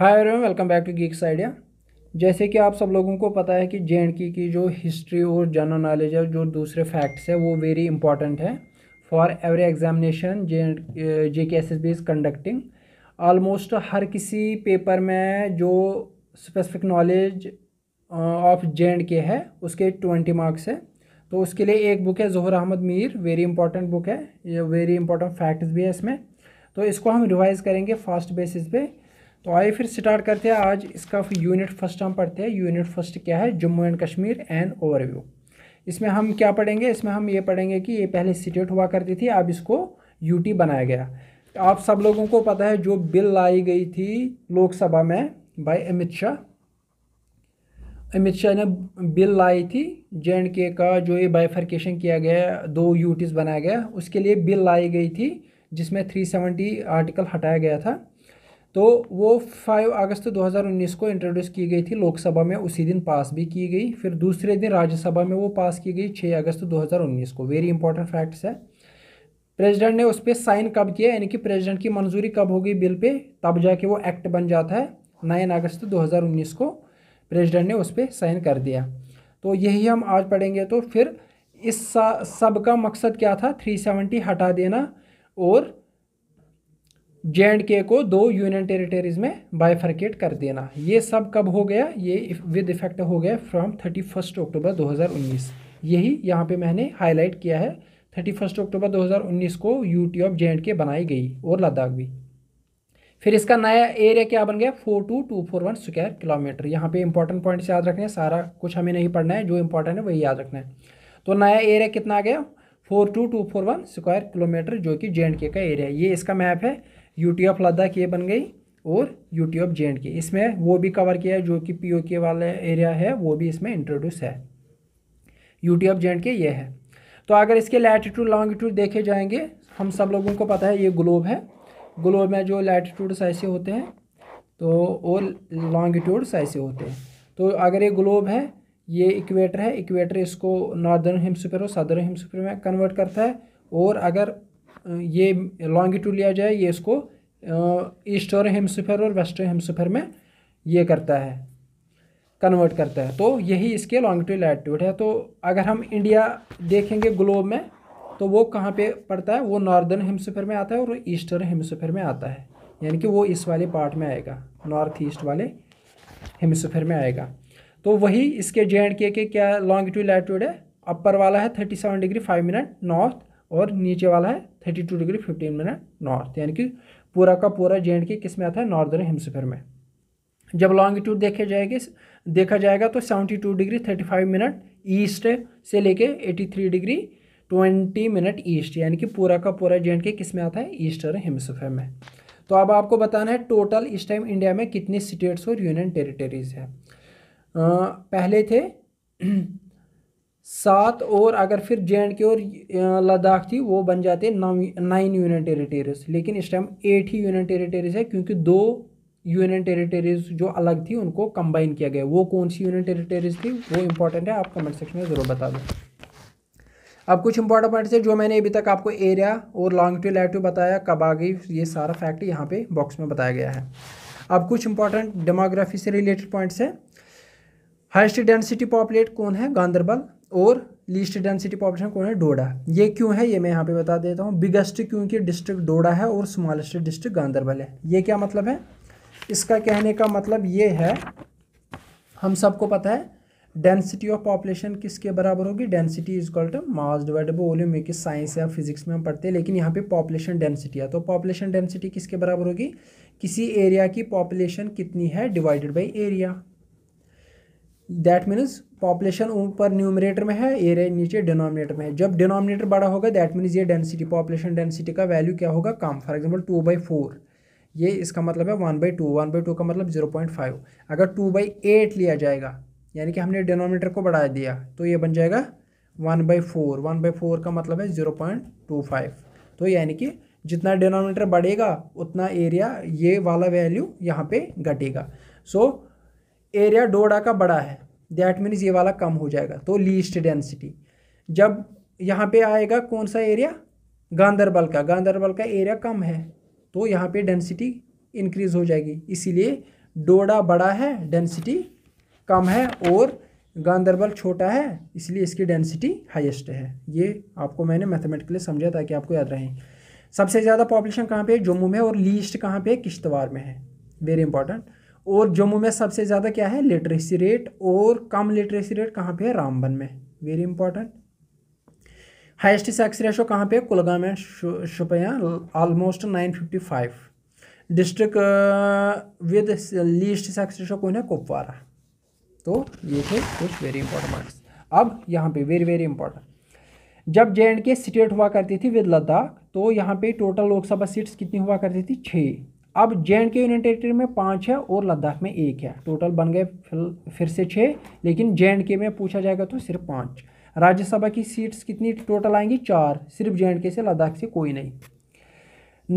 hi everyone welcome back to Geeks Idea जैसे कि आप सब लोगों को पता है कि जे एंड की की जो हिस्ट्री और जनरल नॉलेज है जो दूसरे फैक्ट्स है वो वेरी इंपॉर्टेंट है for every examination J and J K S S B is conducting almost हर किसी पेपर में जो specific knowledge of J and K है उसके ट्वेंटी मार्क्स है तो उसके लिए एक बुक है Zahir Ahmad Mir very important book है वेरी इंपॉर्टेंट फैक्ट्स भी है इसमें तो इसको हम रिवाइज़ करेंगे फास्ट बेसिस पे तो आइए फिर स्टार्ट करते हैं आज इसका यूनिट फर्स्ट हम पढ़ते हैं यूनिट फर्स्ट क्या है Jammu and Kashmir and overview इसमें हम क्या पढ़ेंगे इसमें हम ये पढ़ेंगे कि ये पहले स्टेट हुआ करती थी अब इसको यूटी बनाया गया आप सब लोगों को पता है जो बिल लाई गई थी लोकसभा में बाई अमित शाह अमित शाह ने बिल लाई थी जे एंड के का जो ये बाइफर्केशन किया गया दो यूटीज़ बनाया गया उसके लिए बिल लाई गई थी जिसमें 370 आर्टिकल हटाया गया था तो वो 5 अगस्त 2019 को इंट्रोड्यूस की गई थी लोकसभा में उसी दिन पास भी की गई फिर दूसरे दिन राज्यसभा में वो पास की गई 6 अगस्त 2019 को वेरी इंपॉर्टेंट फैक्ट्स है प्रेसिडेंट ने उस पर साइन कब किया यानी कि प्रेसिडेंट की मंजूरी कब हो गई बिल पे तब जाके वो एक्ट बन जाता है नाइन अगस्त दो को प्रेजिडेंट ने उस पर साइन कर दिया तो यही हम आज पढ़ेंगे तो फिर इस सब का मकसद क्या था 370 हटा देना और जे एंड के को दो यूनियन टेरिटरीज में बायफर्केट कर देना ये सब कब हो गया ये विद इफेक्ट हो गया फ्रॉम थर्टी फर्स्ट अक्टूबर 2019 यही यहाँ पे मैंने हाईलाइट किया है थर्टी फर्स्ट अक्टूबर 2019 को यूटी ऑफ जे एंड के बनाई गई और लद्दाख भी फिर इसका नया एरिया क्या बन गया four two two four one square kilometre यहाँ पे इंपॉर्टेंट पॉइंट याद रखने हैं सारा कुछ हमें नहीं पढ़ना है जो इंपॉर्टेंट है वही याद रखना है तो नया एरिया कितना आ गया four two two four one square kilometre जो कि जे एंड के का एरिया है ये इसका मैप है यू टी ऑफ लद्दाख ये बन गई और U T of J and K इसमें वो भी कवर किया है जो कि पी ओ के वाला एरिया है वो भी इसमें इंट्रोड्यूस है U T of J and K ये है तो अगर इसके लैटिट्यूड लॉन्गिट्यूड देखे जाएंगे हम सब लोगों को पता है ये ग्लोब है ग्लोब में जो लैटिट्यूड्स ऐसे होते हैं तो और लॉन्गिट्यूड्स ऐसे होते हैं तो अगर ये ग्लोब है ये इक्वेटर है इक्वेटर इसको नॉर्दर्न हेमसफेयर और सदर्न हेमसफेयर में कन्वर्ट करता है और अगर ये लॉन्गिट्यूड लिया जाए ये इसको ईस्टर्न हेमसफेयर और वेस्टर्न हेमसिफेयर में ये करता है कन्वर्ट करता है तो यही इसके लॉन्गिट्यूड लैटिट्यूड है तो अगर हम इंडिया देखेंगे ग्लोब में तो वो कहाँ पे पड़ता है वो नॉर्दर्न हेमसिफेयर में आता है और ईस्टर्न हेमसिफेयर में आता है यानी कि वो इस वाले पार्ट में आएगा नॉर्थ ईस्ट वाले हेमसिफेयर में आएगा तो वही इसके जे एंड के क्या लॉन्गिट्यूड लैटिट्यूड है अपर वाला है thirty seven degree five minute north और नीचे वाला है thirty two degree fifteen minute north यानी कि पूरा का पूरा जे के किस में आता है नॉर्दर्न हेमसफेयर में जब लॉन्गिट्यूड देखे जाएगी देखा जाएगा तो seventy two degree thirty five minute east से लेके eighty three degree twenty minute east यानी कि पूरा का पूरा जे के किस में आता है ईस्टर्न हेमसफेयर में तो अब आपको बताना है टोटल इस टाइम इंडिया में कितने स्टेट्स और यूनियन टेरिटरीज हैं पहले थे सात और अगर फिर जे एंड के और लद्दाख थी वो बन जाते नौ नाइन यूनियन टेरिटरीज लेकिन इस टाइम एट ही यूनियन टेरिटरीज है क्योंकि दो यूनियन टेरिटरीज जो अलग थी उनको कंबाइन किया गया वो कौन सी यूनियन टेरिटरीज थी वो इंपॉर्टेंट है आप कमेंट सेक्शन में ज़रूर बता दो अब कुछ इंपॉर्टेंट पॉइंट्स है जो मैंने अभी तक आपको एरिया और लॉन्गिट्यूड लैटिट्यूड बताया कब आ गई ये सारा फैक्ट यहाँ पे बॉक्स में बताया गया है अब कुछ इंपॉर्टेंट डेमोग्राफी से रिलेटेड पॉइंट्स है हाइस्ट डेंसिटी पॉपुलेट कौन है गांधरबल और लीस्ट डेंसिटी पॉपुलेशन कौन है डोडा ये क्यों है ये मैं यहाँ पे बता देता हूँ बिगेस्ट क्योंकि डिस्ट्रिक्ट डोडा है और स्मॉलेस्ट डिस्ट्रिक्ट गांधरबल है ये क्या मतलब है इसका कहने का मतलब ये है हम सबको पता है डेंसिटी ऑफ पॉपुलेशन किसके बराबर होगी density is called mass divide by volume ये साइंस या फिजिक्स में हम पढ़ते हैं लेकिन यहाँ पे पॉपुलेशन डेंसिटी है तो पॉपुलेशन डेंसिटी किसके बराबर होगी किसी एरिया की पॉपुलेशन कितनी है divided by area that means population ऊपर न्यूमरेटर में है एरिया नीचे डिनोमिनेटर में है जब डिनोमिनेटर बड़ा होगा दैट मीन्स ये डेंसिटी पॉपुलेशन डेंसिटी का वैल्यू क्या होगा कम for example two by four ये इसका मतलब है one by two one by two का मतलब जीरो पॉइंट फाइव अगर टू बाई एट लिया जाएगा यानी कि हमने डिनोमिनेटर को बढ़ा दिया तो ये बन जाएगा one by four one by four का मतलब है ज़ीरो पॉइंट टू फाइव तो यानी कि जितना डिनोमिनेटर बढ़ेगा उतना एरिया ये वाला वैल्यू यहाँ पे घटेगा सो so, एरिया डोडा का बड़ा है दैट मीन्स ये वाला कम हो जाएगा तो लीस्ट डेंसिटी जब यहाँ पे आएगा कौन सा एरिया गांधरबल का गांधरबल का एरिया कम है तो यहाँ पे डेंसिटी इंक्रीज हो जाएगी इसीलिए डोडा बड़ा है डेंसिटी कम है और गांधरबल छोटा है इसलिए इसकी डेंसिटी हाईएस्ट है ये आपको मैंने मैथमेटिकली समझा ताकि आपको याद रहे सबसे ज़्यादा पॉपुलेशन कहाँ पे है जम्मू में और लीस्ट कहाँ पे है किश्तवाड़ में है वेरी इंपॉर्टेंट और जम्मू में सबसे ज़्यादा क्या है लिटरेसी रेट और कम लिटरेसी रेट कहाँ पे है रामबन में very important highest sex ratio कहाँ पे है Kulgam and Shopian almost nine fifty five district with least sex ratio कौन है कुपवारा तो ये थे कुछ वेरी इंपॉर्टेंट पॉइंट्स अब यहाँ पे वेरी वेरी इंपॉर्टेंट जब जे एंड के स्टेट हुआ करती थी विद लद्दाख तो यहाँ पे टोटल लोकसभा सीट्स कितनी हुआ करती थी छः अब J and K union territory में पाँच है और लद्दाख में एक है टोटल बन गए फिर से छः लेकिन जे एंड के में पूछा जाएगा तो सिर्फ पाँच राज्यसभा की सीट्स कितनी टोटल आएंगी चार सिर्फ जे एंड के से लद्दाख से कोई नहीं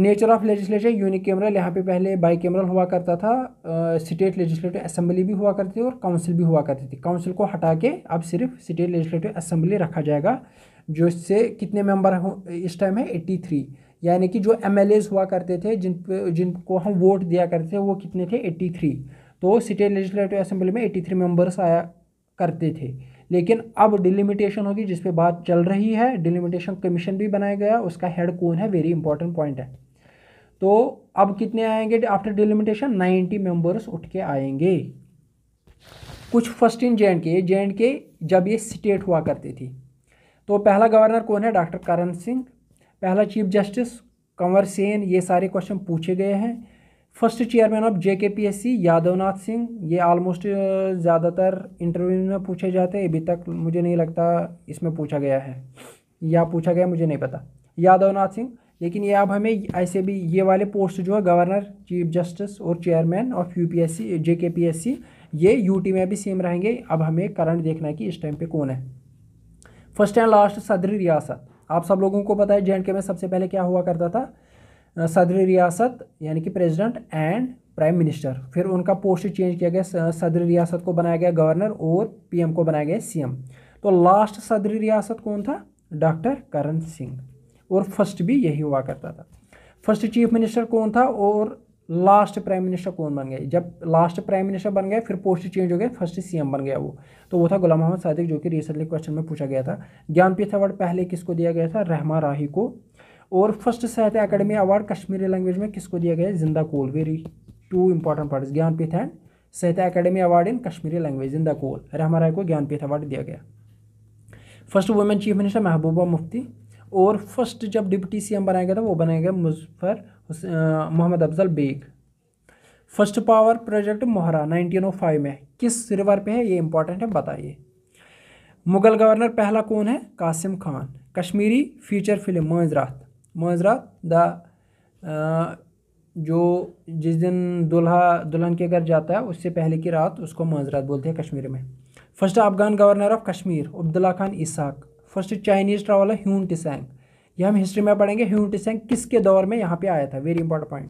नेचर ऑफ लेजिस्लेचर कैमरल यहाँ पे पहले बाई कैमरल हुआ करता था स्टेट लेजिस्लेटिव असेंबली भी हुआ करती थी और काउंसिल भी हुआ करती थी काउंसिल को हटा के अब सिर्फ स्टेट लेजिस्लेटिव असेंबली रखा जाएगा जो इससे कितने मेंबर इस टाइम है एट्टी थ्री यानी कि जो एम हुआ करते थे जिन जिनको हम वोट दिया करते थे वो कितने थे 83 तो स्टेट लेजिस्लेटिव असेंबली में 83 मेम्बर्स आया करते थे लेकिन अब डिलिमिटेशन होगी जिस पे बात चल रही है डिलिमिटेशन कमीशन भी बनाया गया उसका हेड कौन है वेरी इंपॉर्टेंट पॉइंट है तो अब कितने आएंगे आफ्टर डिलिमिटेशन नाइन्टी मेम्बर्स उठ के आएंगे कुछ फर्स्ट इन जे के जे के जब ये स्टेट हुआ करती थी तो पहला गवर्नर कौन है डॉक्टर करण सिंह पहला चीफ जस्टिस कंवर सेन ये सारे क्वेश्चन पूछे गए हैं first chairman of J K P S C Yadavnath Singh ये ऑलमोस्ट ज़्यादातर इंटरव्यू में पूछे जाते हैं अभी तक मुझे नहीं लगता इसमें पूछा गया है या पूछा गया मुझे नहीं पता यादवनाथ सिंह लेकिन ये अब हमें ऐसे भी ये वाले पोस्ट जो है गवर्नर चीफ जस्टिस और chairman of U P S C J K P S सी ये टी में भी सेम रहेंगे अब हमें करंट देखना है कि इस टाइम पे कौन है फर्स्ट एंड लास्ट सदर रियासत आप सब लोगों को पता है जे में सबसे पहले क्या हुआ करता था सदर रियासत यानी कि प्रेसिडेंट एंड प्राइम मिनिस्टर फिर उनका पोस्ट चेंज किया गया सदर रियासत को बनाया गया गवर्नर और पीएम को बनाया गया सीएम तो लास्ट सदर रियासत कौन था डॉक्टर करण सिंह और फर्स्ट भी यही हुआ करता था फर्स्ट चीफ मिनिस्टर कौन था और लास्ट प्राइम मिनिस्टर कौन बन गया जब लास्ट प्राइम मिनिस्टर बन गए फिर पोस्ट चेंज हो गए फर्स्ट सीएम बन गया वो तो वो था गुलाम मोहम्मद सादिक जो कि रिसेंटली क्वेश्चन में पूछा गया था ज्ञानपीठ अवार्ड पहले किसको दिया गया था रहमा राही को और फर्स्ट साहित्य अकेडमी अवार्ड कश्मीरी लैंग्वेज में किसको दिया गया Zinda Kaul very too important part Jnanpith and Sahitya Akademi award in Kashmiri language Zinda Kaul Rahman Rahi को ज्ञानपीठ अवार्ड दिया गया first women chief minister Mehbooba Mufti और फर्स्ट जब डिप्टी सीएम बनाया गया तो था वो बनाया गया Muzaffar Mohammad Afzal Beg first power project Mohra 1905 में किस रिवर पे है ये इंपॉर्टेंट है बताइए मुगल गवर्नर पहला कौन है कासिम खान कश्मीरी फीचर फिल्म मोजरात मोजरात द जो जिस दिन दुल्हा दुल्हन के घर जाता है उससे पहले की रात उसको मोजरात बोलते हैं कश्मीर में first Afghan governor of Kashmir Abdullah Khan Isaq first Chinese traveller Hiuen Tsang ये हम हिस्ट्री में पढ़ेंगे ह्यून टिसंग किसके दौर में यहाँ पे आया था very important point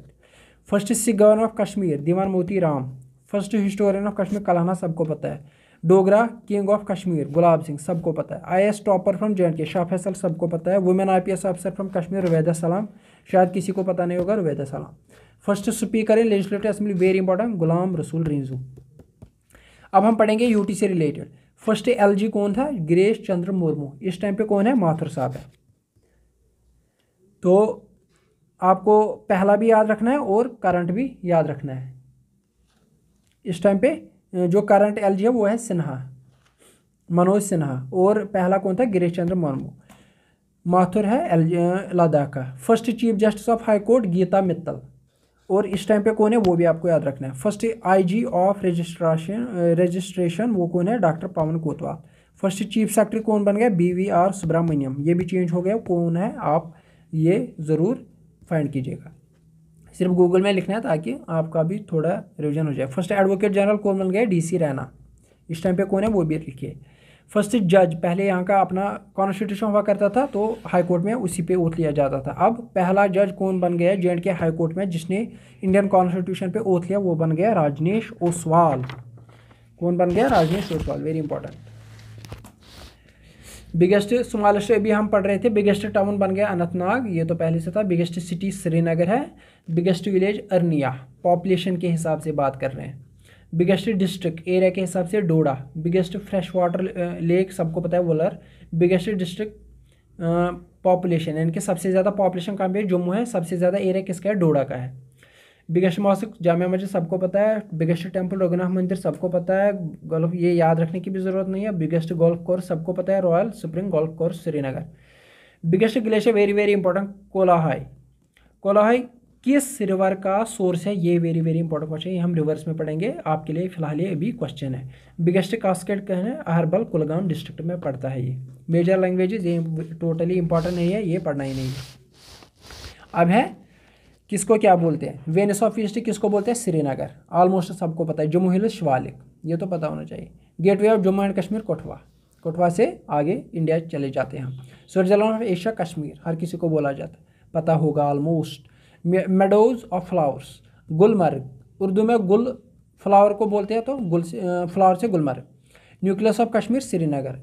first Sikh governor of Kashmir Diwan Moti Ram first historian of Kashmir Kalhana सबको पता है डोगरा किंग ऑफ कश्मीर गुलाब सिंह सबको पता है I S topper from J and K Shah Faesal सबको पता है वुमेन आई पी एस अफसर फ्रॉम कश्मीर रुवैदा सलाम शायद किसी को पता नहीं होगा Ruwaida Salam first speaker in legislative assembly very important Ghulam रसूल रिंजू अब हम पढ़ेंगे यूटी से रिलेटेड फर्स्ट एलजी कौन था गिरीश चंद्र मुर्मू इस टाइम पे कौन है माथुर साहब है तो आपको पहला भी याद रखना है और करंट भी याद रखना है इस टाइम पे जो करंट एलजी है वो है सिन्हा मनोज सिन्हा और पहला कौन था गिरीश चंद्र मुर्मू माथुर है लद्दाख का first chief justice of high court Gita Mittal और इस टाइम पे कौन है वो भी आपको याद रखना है first IG of registration registration वो कौन है डॉक्टर पवन कोतवाल फर्स्ट चीफ सेक्रेटरी कौन बन गया बी वी आर सुब्रमण्यम ये भी चेंज हो गया कौन है आप ये ज़रूर फाइंड कीजिएगा सिर्फ गूगल में लिखना है ताकि आपका भी थोड़ा रिविजन हो जाए फर्स्ट एडवोकेट जनरल कौन बन गया डी सी रैना इस टाइम पर कौन है वो भी लिखिए फर्स्ट जज पहले यहाँ का अपना कॉन्स्टिट्यूशन हुआ करता था तो हाई कोर्ट में उसी पे ओथ लिया जाता था अब पहला जज कौन बन गया J and K high court में जिसने इंडियन कॉन्स्टिट्यूशन पे ओथ लिया वो बन गया राजनेश ओसवाल कौन बन गया Rajnesh Oswal very important biggest smallest अभी हम पढ़ रहे थे बिगेस्ट टाउन बन गया अनंतनाग ये तो पहले से था बिगेस्ट सिटी श्रीनगर है बिगेस्ट विलेज अरनिया पॉपुलेशन के हिसाब से बात कर रहे हैं बिगेस्ट डिस्ट्रिक्ट एरिया के हिसाब से Doda biggest fresh water lake सबको पता है वोलर बिगेस्ट डिस्ट्रिक्ट पॉपुलेशन यानी कि सबसे ज़्यादा पॉपुलेशन कहाँ पे जम्मू है सबसे ज़्यादा एरिया किसका है डोडा का है बिगेस्ट मॉस्क जामिया मस्जिद सबको पता है बिगेस्ट टेम्पल रघुनाथ मंदिर सबको पता है गोल्फ ये याद रखने की भी ज़रूरत नहीं है बिगेस्ट गोल्फ कोर्स सबको पता है royal spring golf course Srinagar biggest glacier very very important Kolahoi Kolahoi किस रिवर का सोर्स है ये वेरी वेरी इंपॉर्टेंट क्वेश्चन है हम रिवर्स में पढ़ेंगे आपके लिए फिलहाल ये अभी क्वेश्चन है बिगेस्ट कास्केट कहना है अहरबल कुलगाम डिस्ट्रिक्ट में पड़ता है ये मेजर लैंग्वेजेज ये टोटली इंपॉर्टेंट नहीं है ये पढ़ना ही नहीं है अब है किसको क्या बोलते हैं वेनिस ऑफ ईस्ट किसको बोलते हैं श्रीनगर ऑलमोस्ट सबको पता है जम्मू हिल शिवालिक ये तो पता होना चाहिए gateway of Jammu and Kashmir Kathua Kathua से आगे इंडिया चले जाते हैं हम स्विट्जरलैंड ऑफ एशिया कश्मीर हर किसी को बोला जाता पता होगा almost meadows of flowers Gulmarg Urdu में गुल फ्लावर को बोलते हैं तो गुल से फ्लावर से Gulmarg nucleus of Kashmir Srinagar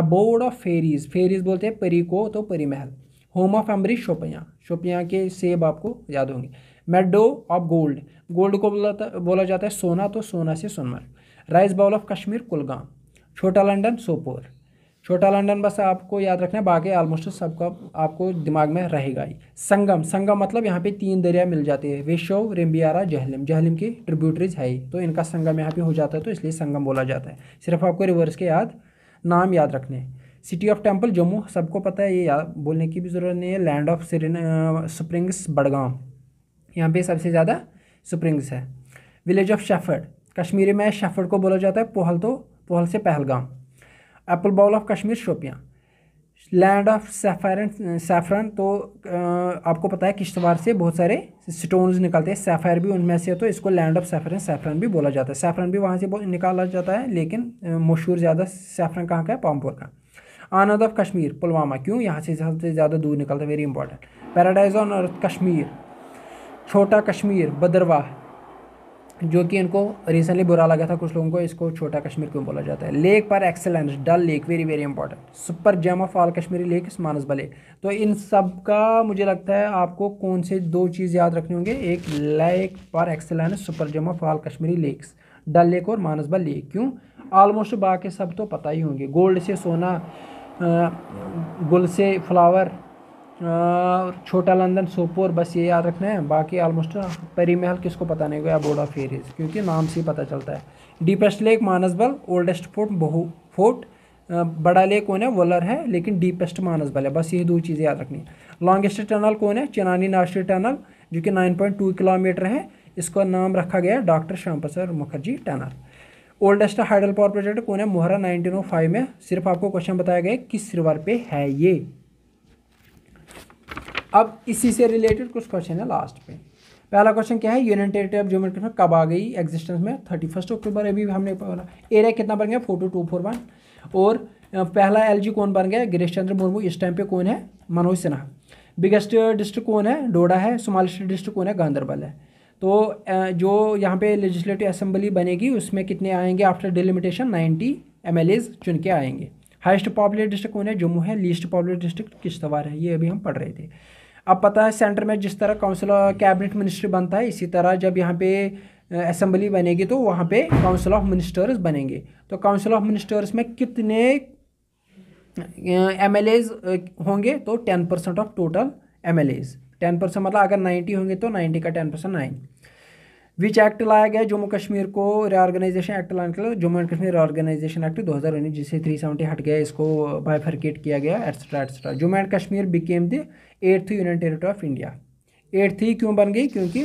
abode of fairies fairies बोलते हैं परी को तो परी महल होम ऑफ एमरी शोपियाँ शोपियाँ के सेब आपको याद होंगे मेडो ऑफ गोल्ड गोल्ड को बोला बोला जाता है सोना तो सोना से Sonamarg rice bowl of Kashmir Kulgam छोटा लंडन सोपोर छोटा लंडन बस आपको याद रखना है बाकी ऑलमोस्ट सबका आपको दिमाग में रहेगा ही संगम संगम मतलब यहाँ पे तीन दरिया मिल जाते हैं विश्व रेम्बियारा जहलिम जहलिम की ट्रिब्यूटरीज है तो इनका संगम यहाँ पे हो जाता है तो इसलिए संगम बोला जाता है सिर्फ आपको रिवर्स के याद नाम याद रखने सिटी ऑफ टेम्पल जम्मू सबको पता है ये याद बोलने की भी ज़रूरत नहीं है लैंड ऑफ स्प्रिंग्स बड़गाम यहाँ पे सबसे ज़्यादा स्प्रिंग्स है विलेज ऑफ शेफर्ड कश्मीरी में शेफर्ड को बोला जाता है पोहल तो पोहल से Pahalgam apple bowl of Kashmir Shopian land of sapphire saffron तो आपको पता है किश्तवाड़ से बहुत सारे स्टोन्स निकलते हैं सैफायर भी उनमें से तो इसको लैंड ऑफ सैफरन सैफरन भी बोला जाता है सैफरन भी वहाँ से निकाला जाता है लेकिन मशहूर ज़्यादा सैफरन कहाँ का है पामपुर का आनंद ऑफ कश्मीर पुलवामा क्यों यहाँ से सबसे ज़्यादा दूर निकलता है very important paradise on earth Kashmir छोटा कश्मीर बदरवाह जो कि इनको रिसेंटली बुरा लगा था कुछ लोगों को इसको छोटा कश्मीर क्यों बोला जाता है लेक पर excellence Dal lake very very important super gem of all Kashmiri lake Manas lake तो इन सब का मुझे लगता है आपको कौन से दो चीज़ याद रखनी होंगे एक लेक पर excellence super gem of all Kashmiri lakes Dal lake और मानसबा लेक क्यों ऑलमोस्ट बाकी सब तो पता ही होंगे गोल्ड से सोना गुल से फ्लावर छोटा लंदन सोपोर बस ये याद रखना है बाकी आलमोस्ट परी महल किसको पता नहीं गया बोर्ड ऑफ फेरीज क्योंकि नाम से ही पता चलता है deepest lake Manasbal oldest fort Bahu fort बड़ा लेक कौन है वलर है लेकिन डीपेस्ट मानसबल है बस ये दो चीज़ें याद रखनी है लॉन्गेस्ट टनल कौन है चिनानी नेशनल टनल जो कि टू किलोमीटर है इसका नाम रखा गया doctor Shyama Prasad Mukherjee tunnel oldest hydel power project कौन है मोहरा 1905 में सिर्फ आपको क्वेश्चन बताया गया किस रिवर पे है ये अब इसी से रिलेटेड कुछ क्वेश्चन है लास्ट पे पहला क्वेश्चन क्या है union territory of Jammu and Kashmir कब आ गई एग्जिस्टेंस में थर्टी फर्स्ट अक्टूबर अभी हमने बोला एरिया कितना बन गया फोटो टू फोर वन और पहला एलजी कौन बन गया गिरीश चंद्र मुर्मू इस टाइम पे कौन है मनोज सिन्हा बिगेस्ट डिस्ट्रिक्ट कौन है डोडा है स्मॉलेस्ट डिस्ट्रिक्ट कौन है गांधरबल है तो जो यहाँ पे लेजिस्लेटिव असेंबली बनेगी उसमें कितने आएंगे after delimitation ninety M L As चुन के आएंगे हाइस्ट पॉपुलर डिस्ट्रिक्ट कौन है जम्मू है लीस्ट पॉपुलर डिस्ट्रिक्ट किश्तवाड़ है ये अभी हम पढ़ रहे थे अब पता है सेंटर में जिस तरह काउंसिल कैबिनेट मिनिस्ट्री बनता है इसी तरह जब यहाँ पे असम्बली बनेगी तो वहाँ पे काउंसिल ऑफ मिनिस्टर्स बनेंगे तो काउंसिल ऑफ मिनिस्टर्स में कितने एम होंगे तो ten percent of total M L As ten percent मतलब अगर नाइन्टी होंगे तो नाइन्टी का ten percent nine which act लाया गया जम्मू कश्मीर को रीआर्गेनाइजेशन एक्ट लाने के लिए Jammu and Kashmir organisation act 2019 जिसे 370 हट गया इसको बाइफरकेट किया गया etcetera etcetera Jammu and Kashmir became the eighth union territory of India eighth ही क्यों बन गई क्योंकि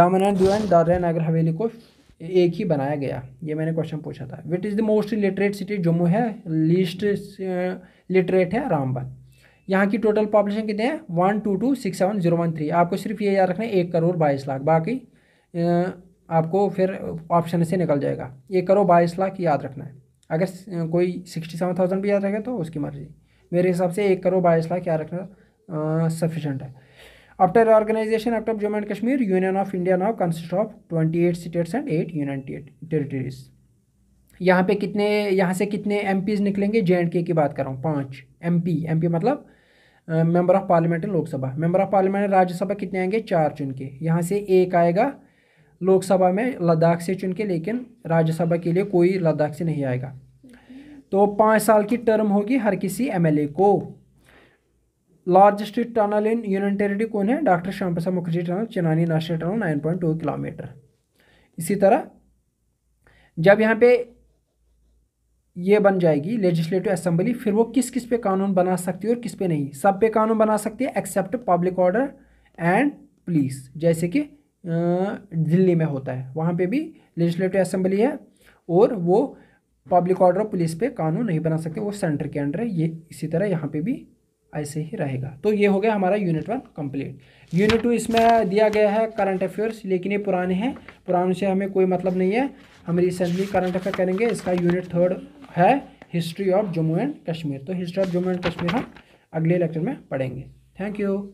दामन एंड दू एंड दादरा नगर हवेली को एक ही बनाया गया ये मैंने क्वेश्चन पूछा था what is the most literate city Jammu है लीस्ट लिटरेट uh, है रामबन यहाँ की टोटल पॉपुलेशन कितने हैं one two two six seven zero one three आपको सिर्फ ये याद रखना है एक करोड़ बाईस लाख बाकी आपको फिर ऑप्शन से निकल जाएगा ये करो बाईस लाख याद रखना है अगर कोई सिक्सटी सेवन थाउजेंड भी याद रखे तो उसकी मर्जी मेरे हिसाब से एक करो बाईस लाख याद रखना सफिशेंट है after organisation after Jammu and Kashmir union of India now consist of twenty eight states and eight union territories यहाँ पे कितने यहाँ से कितने एम निकलेंगे जे एंड के की बात कर रहा हूँ पाँच एम पी मतलब member of parliament Lok Sabha member of parliament Rajya Sabha कितने आएंगे चार चुन के यहाँ से एक आएगा लोकसभा में लद्दाख से चुनके लेकिन राज्यसभा के लिए कोई लद्दाख से नहीं आएगा तो पाँच साल की टर्म होगी हर किसी एमएलए को largest tunnel in union territory कौन है doctor Shyama Prasad Mukherjee tunnel Chenani national tunnel nine point two kilometre इसी तरह जब यहाँ पे ये बन जाएगी लेजिस्लेटिव असम्बली फिर वो किस किस पे कानून बना सकती है और किस पे नहीं सब पे कानून बना सकती है except public order and police जैसे कि दिल्ली में होता है वहाँ पे भी लेजिस्लेटिव असेंबली है और वो पब्लिक ऑर्डर पुलिस पे कानून नहीं बना सकते वो सेंटर के अंडर है ये इसी तरह यहाँ पे भी ऐसे ही रहेगा तो ये हो गया हमारा unit one complete unit two इसमें दिया गया है करंट अफेयर्स लेकिन ये पुराने हैं पुराने से हमें कोई मतलब नहीं है हम रिसेंटली करंट अफेयर करेंगे इसका यूनिट थर्ड है history of Jammu and Kashmir तो history of Jammu and Kashmir हम अगले लेक्चर में पढ़ेंगे थैंक यू